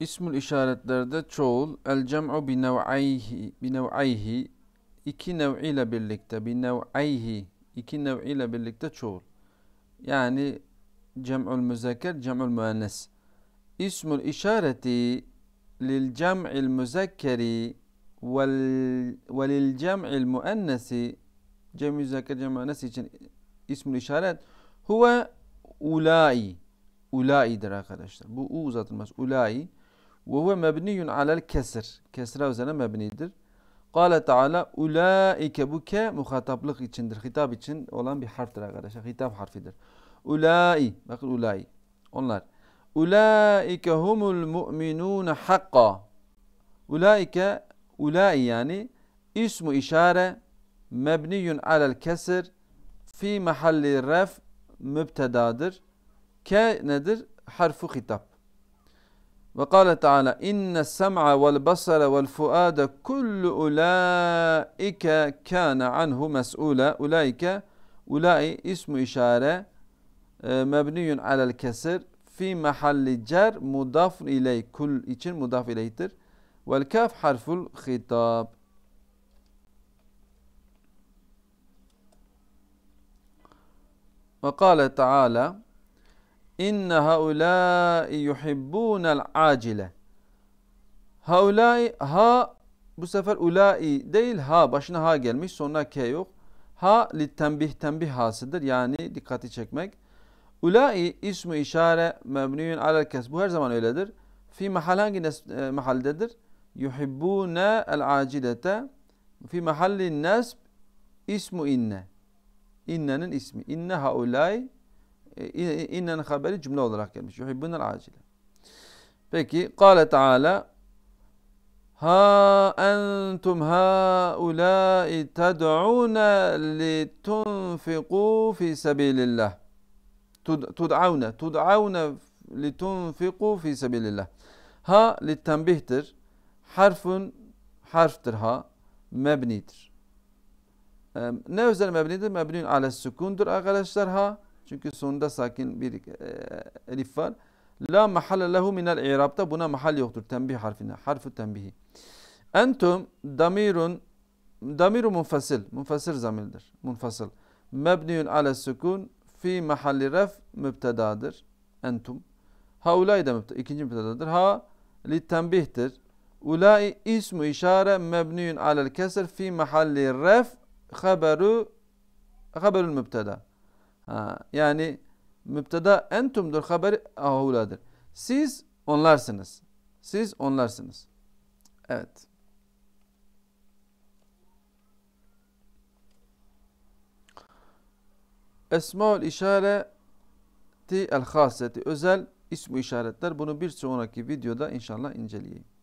İsmül işaretlerde çoğul el cem'u bi nev'ayhi bi nev'ayhi iki nev ile birlikte bi nev'ayhi iki nev ile birlikte çoğul. Yani cem'ül müzekker cem'ül müennes. İsmül işareti lil cem'il müzekkeri ve lil cem'il müennesi cem müzekker cem müennes için ismül işaret huve ulai ulaidir arkadaşlar. Bu u uzatılmaz. Ulai ve huve mebniyun alel kesir. Kesra üzerine mebnidir. Kale Teala ulaike bu ke muhataplık içindir. Hitap için olan bir harftir arkadaşlar. Hitap harfidir. Ulai. Bakın ulai. Onlar. Ulaike humul mu'minun hakka. Ulaike ulai yani ismu işare mebniyun alel kesir fi mahalli ref mübtedadır. Ke nedir? Harfu hitap. وقال تعالى إن السمع والبصر والفؤاد كل أولئك كان عنه مسؤولا أولئك أولئك اسم إشارة آه، مبني على الكسر في محل جر مضاف إليه كل için مضاف إليهtir والكاف حرف الخطاب وقال تعالى İnne haulâi yuhibbûnel acile. Haulâi ha bu sefer ulai değil ha başına ha gelmiş sonra k yok. Ha li tembih tembih hasıdır yani dikkati çekmek. Ulai ismu işare mebniyun alel kes. Bu her zaman öyledir. Fi mahal hangi e, mahaldedir? Yuhibbune el acilete. Fi mahalli nesb ismu inne. İnnenin ismi. İnne haulai إن خبر جملة olarak gelmiş. يحبون العاجلة. Peki قال تعالى ها أنتم هؤلاء تدعون لتنفقوا في سبيل الله تدعون تدعون لتنفقوا في سبيل الله ها للتنبيهتر حرف حرف ترها مبنيتر نوزل مبنيتر مبني على السكون تر arkadaşlar ها Çünkü sonunda sakin bir e, elif var. La mahalle lehu minel i'rabta buna mahal yoktur. Tembih harfine. Harfu tembihi. Entum damirun damiru munfasil. Munfasil zamildir Munfasil. Mebniyun ale sukun fi mahalli ref mübtedadır. Entum. Haulay da mübteda, ikinci mübtedadır. Ha li tembihtir. Ulai ismu işare mebniyun alel keser fi mahalli ref haberu haberül mübteda. Ha, yani müpteda entumdur haberi ahuladır. Siz onlarsınız. Siz onlarsınız. Evet. Esmaül işareti el haseti özel ismi işaretler. Bunu bir sonraki videoda inşallah inceleyeyim.